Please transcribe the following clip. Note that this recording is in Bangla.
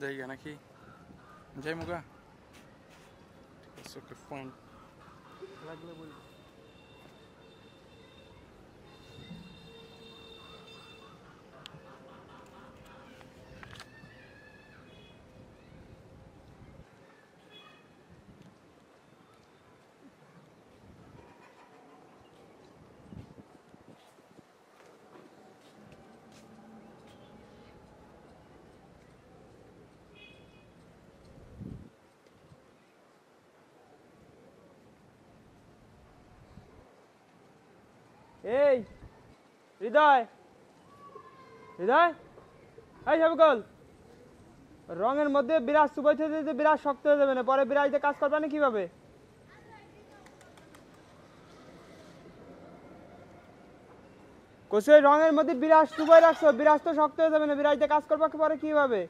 די ענקי. ג'י מוגה. תעשו כפיים. רגלבול. এই হৃদয় হৃদয় এই রঙের মধ্যে বিরাজ চুপাইতে দিতে বিরাজ শক্ত হয়ে যাবে না পরে বিরাজতে কাজ করবে না কীভাবে কোসে রঙের মধ্যে বিরাজ সুবাই রাখছো বিরাজ তো শক্ত হয়ে যাবে না বিরাজতে কাজ করবো পরে কীভাবে